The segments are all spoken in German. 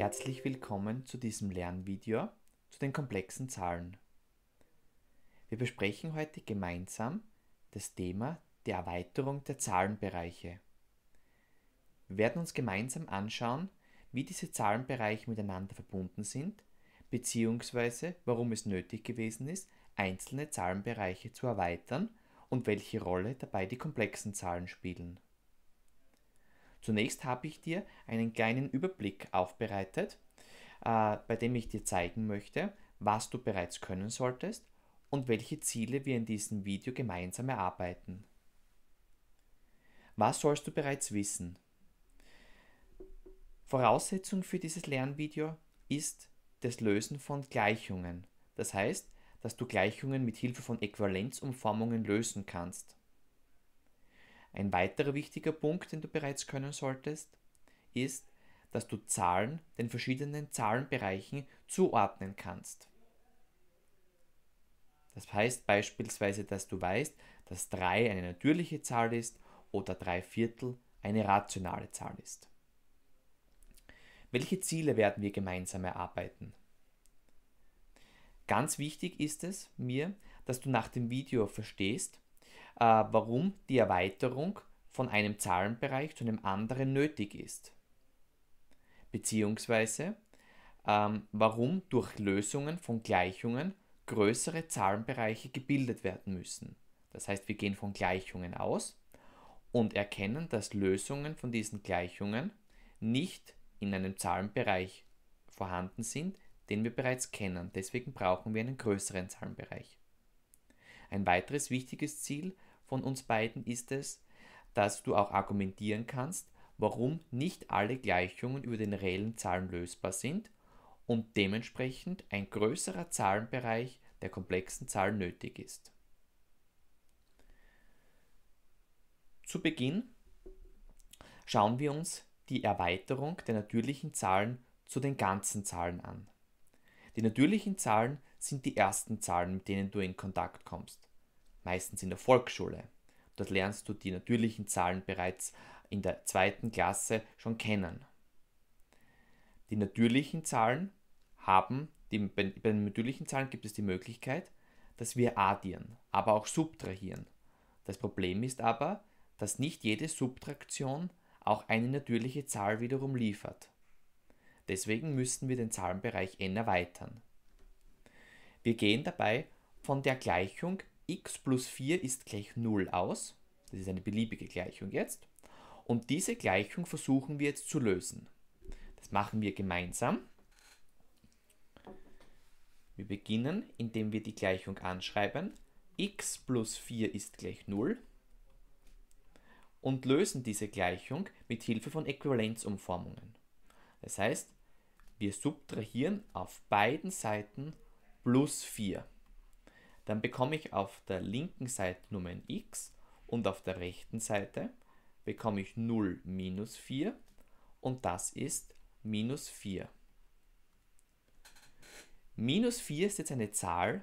Herzlich willkommen zu diesem Lernvideo zu den komplexen Zahlen. Wir besprechen heute gemeinsam das Thema der Erweiterung der Zahlenbereiche. Wir werden uns gemeinsam anschauen, wie diese Zahlenbereiche miteinander verbunden sind, beziehungsweise warum es nötig gewesen ist, einzelne Zahlenbereiche zu erweitern und welche Rolle dabei die komplexen Zahlen spielen. Zunächst habe ich dir einen kleinen Überblick aufbereitet, äh, bei dem ich dir zeigen möchte, was du bereits können solltest und welche Ziele wir in diesem Video gemeinsam erarbeiten. Was sollst du bereits wissen? Voraussetzung für dieses Lernvideo ist das Lösen von Gleichungen. Das heißt, dass du Gleichungen mit Hilfe von Äquivalenzumformungen lösen kannst. Ein weiterer wichtiger Punkt, den du bereits können solltest, ist, dass du Zahlen den verschiedenen Zahlenbereichen zuordnen kannst. Das heißt beispielsweise, dass du weißt, dass 3 eine natürliche Zahl ist oder 3 Viertel eine rationale Zahl ist. Welche Ziele werden wir gemeinsam erarbeiten? Ganz wichtig ist es mir, dass du nach dem Video verstehst, äh, warum die Erweiterung von einem Zahlenbereich zu einem anderen nötig ist. Beziehungsweise ähm, warum durch Lösungen von Gleichungen größere Zahlenbereiche gebildet werden müssen. Das heißt, wir gehen von Gleichungen aus und erkennen, dass Lösungen von diesen Gleichungen nicht in einem Zahlenbereich vorhanden sind, den wir bereits kennen. Deswegen brauchen wir einen größeren Zahlenbereich. Ein weiteres wichtiges Ziel ist, von uns beiden ist es, dass du auch argumentieren kannst, warum nicht alle Gleichungen über den reellen Zahlen lösbar sind und dementsprechend ein größerer Zahlenbereich der komplexen Zahlen nötig ist. Zu Beginn schauen wir uns die Erweiterung der natürlichen Zahlen zu den ganzen Zahlen an. Die natürlichen Zahlen sind die ersten Zahlen, mit denen du in Kontakt kommst meistens in der Volksschule. Dort lernst du die natürlichen Zahlen bereits in der zweiten Klasse schon kennen. Die natürlichen Zahlen haben, die, bei den natürlichen Zahlen gibt es die Möglichkeit, dass wir addieren, aber auch subtrahieren. Das Problem ist aber, dass nicht jede Subtraktion auch eine natürliche Zahl wiederum liefert. Deswegen müssen wir den Zahlenbereich n erweitern. Wir gehen dabei von der Gleichung x plus 4 ist gleich 0 aus. Das ist eine beliebige Gleichung jetzt. Und diese Gleichung versuchen wir jetzt zu lösen. Das machen wir gemeinsam. Wir beginnen, indem wir die Gleichung anschreiben. x plus 4 ist gleich 0 und lösen diese Gleichung mit Hilfe von Äquivalenzumformungen. Das heißt, wir subtrahieren auf beiden Seiten plus 4 dann bekomme ich auf der linken Seite nur mein x und auf der rechten Seite bekomme ich 0 minus 4 und das ist minus 4. Minus 4 ist jetzt eine Zahl,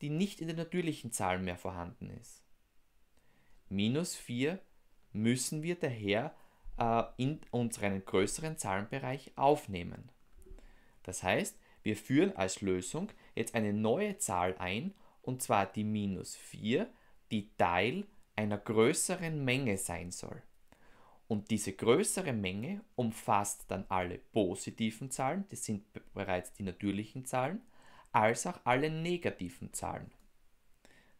die nicht in den natürlichen Zahlen mehr vorhanden ist. Minus 4 müssen wir daher äh, in unseren größeren Zahlenbereich aufnehmen. Das heißt, wir führen als Lösung jetzt eine neue Zahl ein und zwar die minus 4, die Teil einer größeren Menge sein soll. Und diese größere Menge umfasst dann alle positiven Zahlen, das sind bereits die natürlichen Zahlen, als auch alle negativen Zahlen.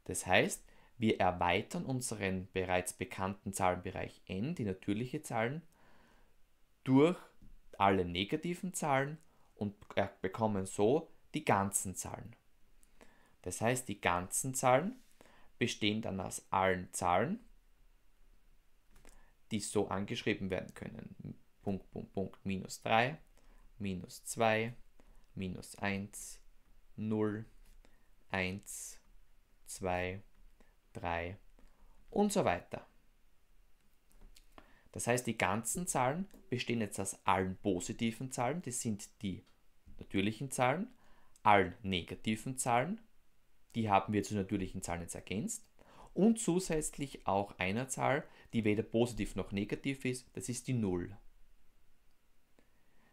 Das heißt, wir erweitern unseren bereits bekannten Zahlenbereich n, die natürliche Zahlen, durch alle negativen Zahlen und äh, bekommen so die ganzen Zahlen. Das heißt, die ganzen Zahlen bestehen dann aus allen Zahlen, die so angeschrieben werden können. Punkt, Punkt, Punkt, minus 3, minus 2, minus 1, 0, 1, 2, 3 und so weiter. Das heißt, die ganzen Zahlen bestehen jetzt aus allen positiven Zahlen, das sind die natürlichen Zahlen, allen negativen Zahlen, die haben wir zu natürlichen Zahlen jetzt ergänzt. Und zusätzlich auch einer Zahl, die weder positiv noch negativ ist, das ist die 0.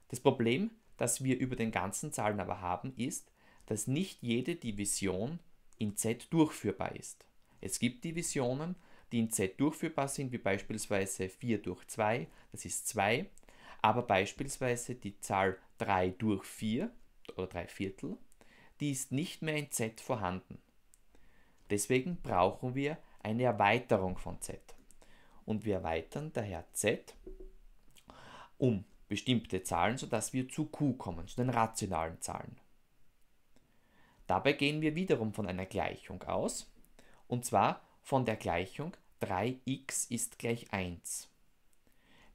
Das Problem, das wir über den ganzen Zahlen aber haben, ist, dass nicht jede Division in Z durchführbar ist. Es gibt Divisionen, die in Z durchführbar sind, wie beispielsweise 4 durch 2, das ist 2, aber beispielsweise die Zahl 3 durch 4 oder 3 Viertel die ist nicht mehr in Z vorhanden. Deswegen brauchen wir eine Erweiterung von Z. Und wir erweitern daher Z um bestimmte Zahlen, sodass wir zu Q kommen, zu den rationalen Zahlen. Dabei gehen wir wiederum von einer Gleichung aus, und zwar von der Gleichung 3x ist gleich 1.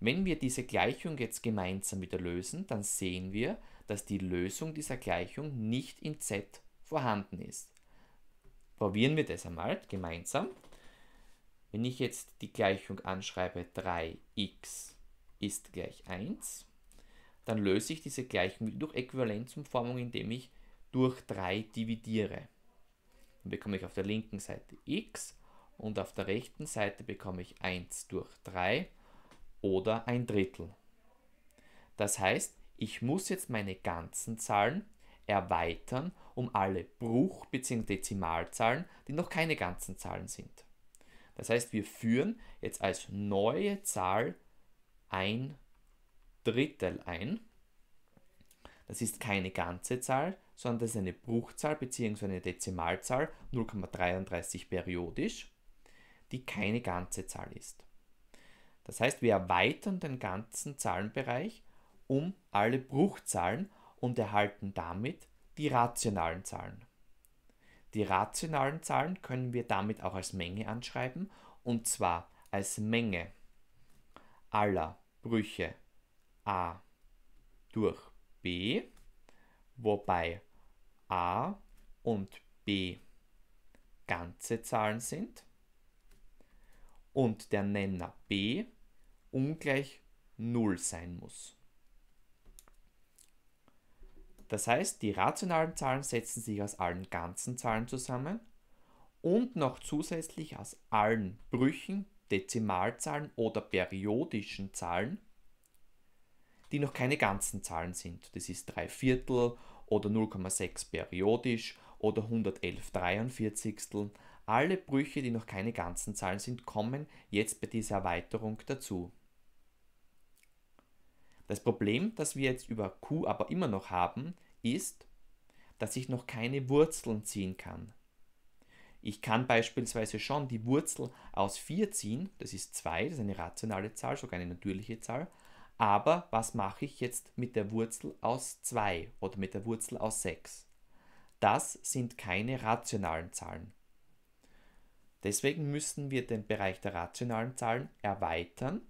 Wenn wir diese Gleichung jetzt gemeinsam wieder lösen, dann sehen wir, dass die Lösung dieser Gleichung nicht in z vorhanden ist. Probieren wir das einmal gemeinsam. Wenn ich jetzt die Gleichung anschreibe 3x ist gleich 1, dann löse ich diese Gleichung durch Äquivalenzumformung, indem ich durch 3 dividiere. Dann bekomme ich auf der linken Seite x und auf der rechten Seite bekomme ich 1 durch 3 oder ein Drittel. Das heißt, ich muss jetzt meine ganzen Zahlen erweitern um alle Bruch- bzw. Dezimalzahlen, die noch keine ganzen Zahlen sind. Das heißt, wir führen jetzt als neue Zahl ein Drittel ein. Das ist keine ganze Zahl, sondern das ist eine Bruchzahl bzw. eine Dezimalzahl, 0,33 periodisch, die keine ganze Zahl ist. Das heißt, wir erweitern den ganzen Zahlenbereich um alle Bruchzahlen und erhalten damit die rationalen Zahlen. Die rationalen Zahlen können wir damit auch als Menge anschreiben und zwar als Menge aller Brüche a durch b, wobei a und b ganze Zahlen sind und der Nenner b ungleich 0 sein muss. Das heißt, die rationalen Zahlen setzen sich aus allen ganzen Zahlen zusammen und noch zusätzlich aus allen Brüchen, Dezimalzahlen oder periodischen Zahlen, die noch keine ganzen Zahlen sind. Das ist 3 Viertel oder 0,6 periodisch oder 111 43. Alle Brüche, die noch keine ganzen Zahlen sind, kommen jetzt bei dieser Erweiterung dazu. Das Problem, das wir jetzt über Q aber immer noch haben, ist, dass ich noch keine Wurzeln ziehen kann. Ich kann beispielsweise schon die Wurzel aus 4 ziehen, das ist 2, das ist eine rationale Zahl, sogar eine natürliche Zahl, aber was mache ich jetzt mit der Wurzel aus 2 oder mit der Wurzel aus 6? Das sind keine rationalen Zahlen. Deswegen müssen wir den Bereich der rationalen Zahlen erweitern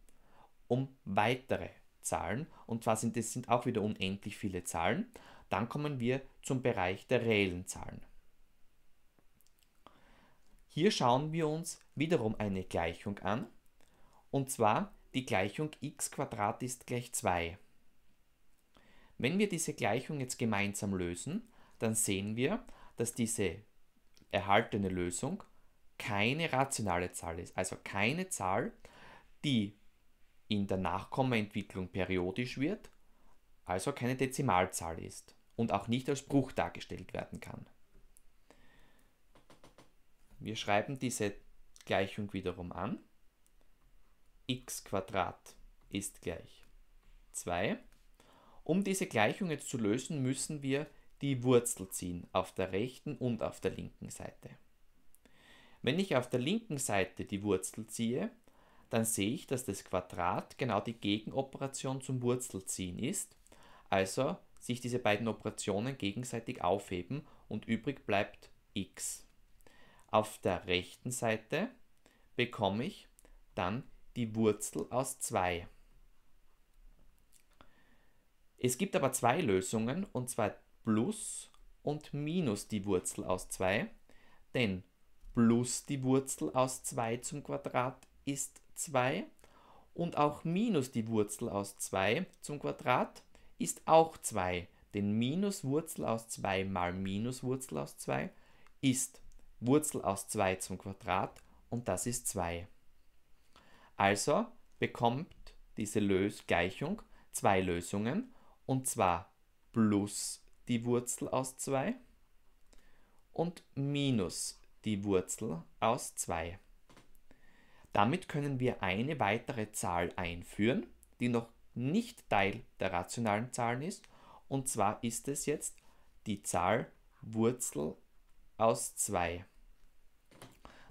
um weitere Zahlen und zwar sind es sind auch wieder unendlich viele Zahlen. Dann kommen wir zum Bereich der reellen Zahlen. Hier schauen wir uns wiederum eine Gleichung an und zwar die Gleichung x ist gleich 2. Wenn wir diese Gleichung jetzt gemeinsam lösen, dann sehen wir, dass diese erhaltene Lösung keine rationale Zahl ist, also keine Zahl, die in der Nachkommaentwicklung periodisch wird, also keine Dezimalzahl ist und auch nicht als Bruch dargestellt werden kann. Wir schreiben diese Gleichung wiederum an. x ist gleich 2. Um diese Gleichung jetzt zu lösen, müssen wir die Wurzel ziehen auf der rechten und auf der linken Seite. Wenn ich auf der linken Seite die Wurzel ziehe, dann sehe ich, dass das Quadrat genau die Gegenoperation zum Wurzelziehen ist, also sich diese beiden Operationen gegenseitig aufheben und übrig bleibt x. Auf der rechten Seite bekomme ich dann die Wurzel aus 2. Es gibt aber zwei Lösungen, und zwar plus und minus die Wurzel aus 2, denn plus die Wurzel aus 2 zum Quadrat ist 2 und auch minus die Wurzel aus 2 zum Quadrat ist auch 2. Denn minus Wurzel aus 2 mal minus Wurzel aus 2 ist Wurzel aus 2 zum Quadrat und das ist 2. Also bekommt diese Lösgleichung zwei Lösungen und zwar plus die Wurzel aus 2 und minus die Wurzel aus 2. Damit können wir eine weitere Zahl einführen, die noch nicht Teil der rationalen Zahlen ist. Und zwar ist es jetzt die Zahl Wurzel aus 2.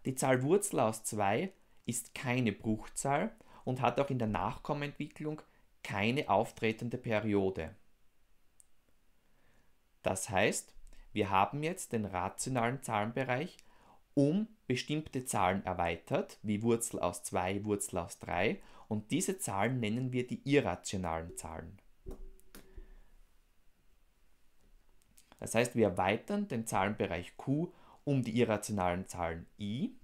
Die Zahl Wurzel aus 2 ist keine Bruchzahl und hat auch in der Nachkommentwicklung keine auftretende Periode. Das heißt, wir haben jetzt den rationalen Zahlenbereich um bestimmte Zahlen erweitert, wie Wurzel aus 2, Wurzel aus 3, und diese Zahlen nennen wir die irrationalen Zahlen. Das heißt, wir erweitern den Zahlenbereich Q um die irrationalen Zahlen i.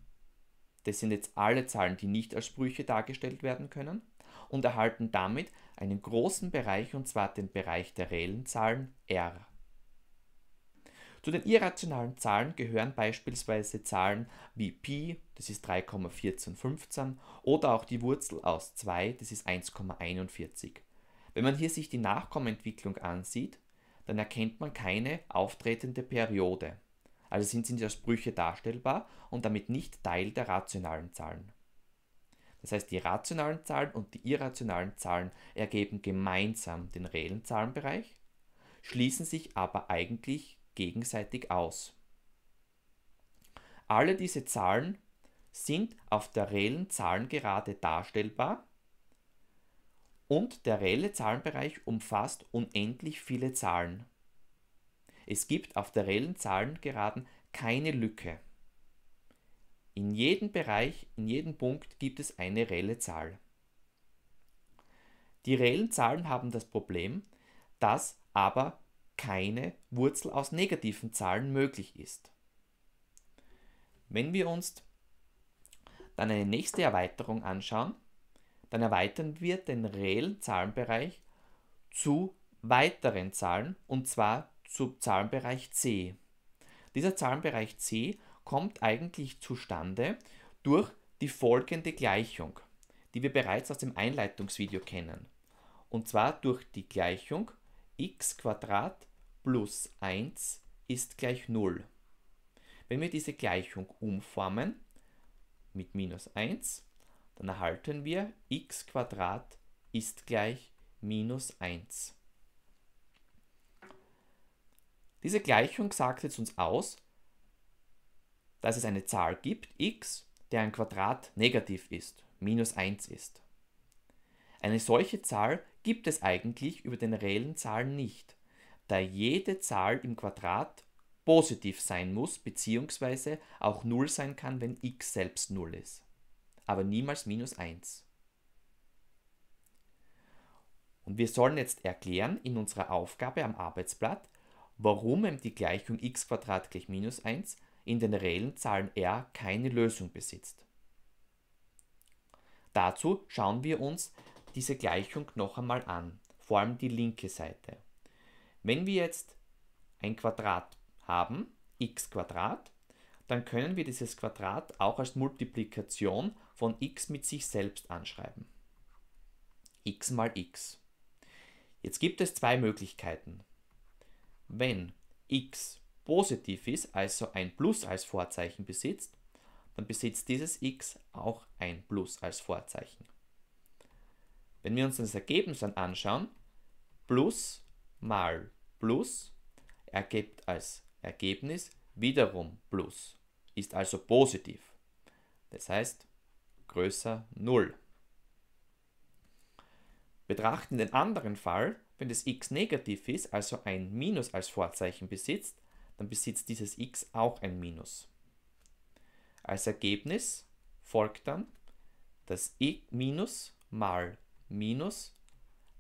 Das sind jetzt alle Zahlen, die nicht als Sprüche dargestellt werden können und erhalten damit einen großen Bereich, und zwar den Bereich der reellen Zahlen R. Zu den irrationalen Zahlen gehören beispielsweise Zahlen wie Pi, das ist 3,1415, oder auch die Wurzel aus 2, das ist 1,41. Wenn man hier sich die Nachkommenentwicklung ansieht, dann erkennt man keine auftretende Periode. Also sind sie nicht als Brüche darstellbar und damit nicht Teil der rationalen Zahlen. Das heißt, die rationalen Zahlen und die irrationalen Zahlen ergeben gemeinsam den reellen Zahlenbereich, schließen sich aber eigentlich gegenseitig aus. Alle diese Zahlen sind auf der reellen Zahlengerade darstellbar und der reelle Zahlenbereich umfasst unendlich viele Zahlen. Es gibt auf der reellen Zahlengeraden keine Lücke. In jedem Bereich, in jedem Punkt gibt es eine reelle Zahl. Die reellen Zahlen haben das Problem, dass aber keine Wurzel aus negativen Zahlen möglich ist. Wenn wir uns dann eine nächste Erweiterung anschauen, dann erweitern wir den reellen Zahlenbereich zu weiteren Zahlen und zwar zu Zahlenbereich C. Dieser Zahlenbereich C kommt eigentlich zustande durch die folgende Gleichung, die wir bereits aus dem Einleitungsvideo kennen. Und zwar durch die Gleichung x plus 1 ist gleich 0. Wenn wir diese Gleichung umformen mit minus 1, dann erhalten wir x ist gleich minus 1. Diese Gleichung sagt jetzt uns aus, dass es eine Zahl gibt, x, deren Quadrat negativ ist, minus 1 ist. Eine solche Zahl gibt es eigentlich über den reellen Zahlen nicht da jede Zahl im Quadrat positiv sein muss, beziehungsweise auch 0 sein kann, wenn x selbst 0 ist. Aber niemals minus 1. Und wir sollen jetzt erklären in unserer Aufgabe am Arbeitsblatt, warum die Gleichung x gleich minus 1 in den reellen Zahlen r keine Lösung besitzt. Dazu schauen wir uns diese Gleichung noch einmal an, vor allem die linke Seite. Wenn wir jetzt ein Quadrat haben, x Quadrat, dann können wir dieses Quadrat auch als Multiplikation von x mit sich selbst anschreiben. x mal x. Jetzt gibt es zwei Möglichkeiten. Wenn x positiv ist, also ein Plus als Vorzeichen besitzt, dann besitzt dieses x auch ein Plus als Vorzeichen. Wenn wir uns das Ergebnis dann anschauen, Plus mal plus ergibt als Ergebnis wiederum plus, ist also positiv. Das heißt größer 0. Betrachten den anderen Fall, wenn das x negativ ist, also ein Minus als Vorzeichen besitzt, dann besitzt dieses x auch ein Minus. Als Ergebnis folgt dann das x Minus mal Minus,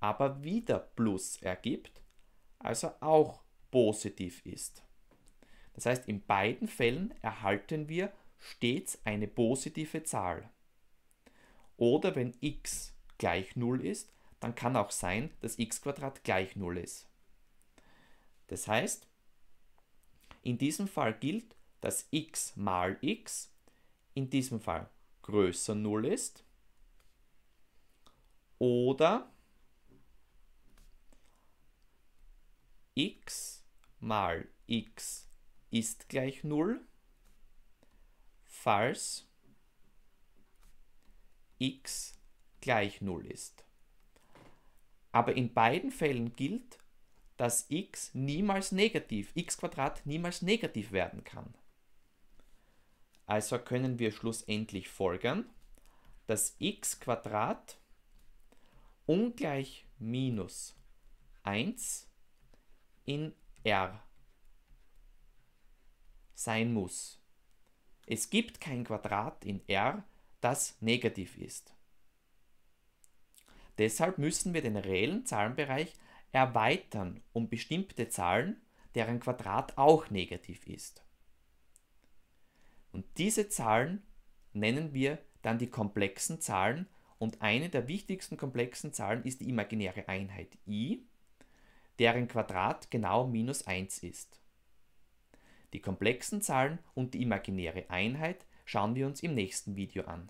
aber wieder Plus ergibt also auch positiv ist. Das heißt, in beiden Fällen erhalten wir stets eine positive Zahl. Oder wenn x gleich 0 ist, dann kann auch sein, dass x gleich 0 ist. Das heißt, in diesem Fall gilt, dass x mal x in diesem Fall größer 0 ist oder x mal x ist gleich 0, falls x gleich 0 ist. Aber in beiden Fällen gilt, dass x niemals negativ, x Quadrat niemals negativ werden kann. Also können wir schlussendlich folgern, dass x Quadrat ungleich minus 1 in R sein muss. Es gibt kein Quadrat in R, das negativ ist. Deshalb müssen wir den reellen Zahlenbereich erweitern um bestimmte Zahlen, deren Quadrat auch negativ ist. Und diese Zahlen nennen wir dann die komplexen Zahlen und eine der wichtigsten komplexen Zahlen ist die imaginäre Einheit i, deren Quadrat genau minus 1 ist. Die komplexen Zahlen und die imaginäre Einheit schauen wir uns im nächsten Video an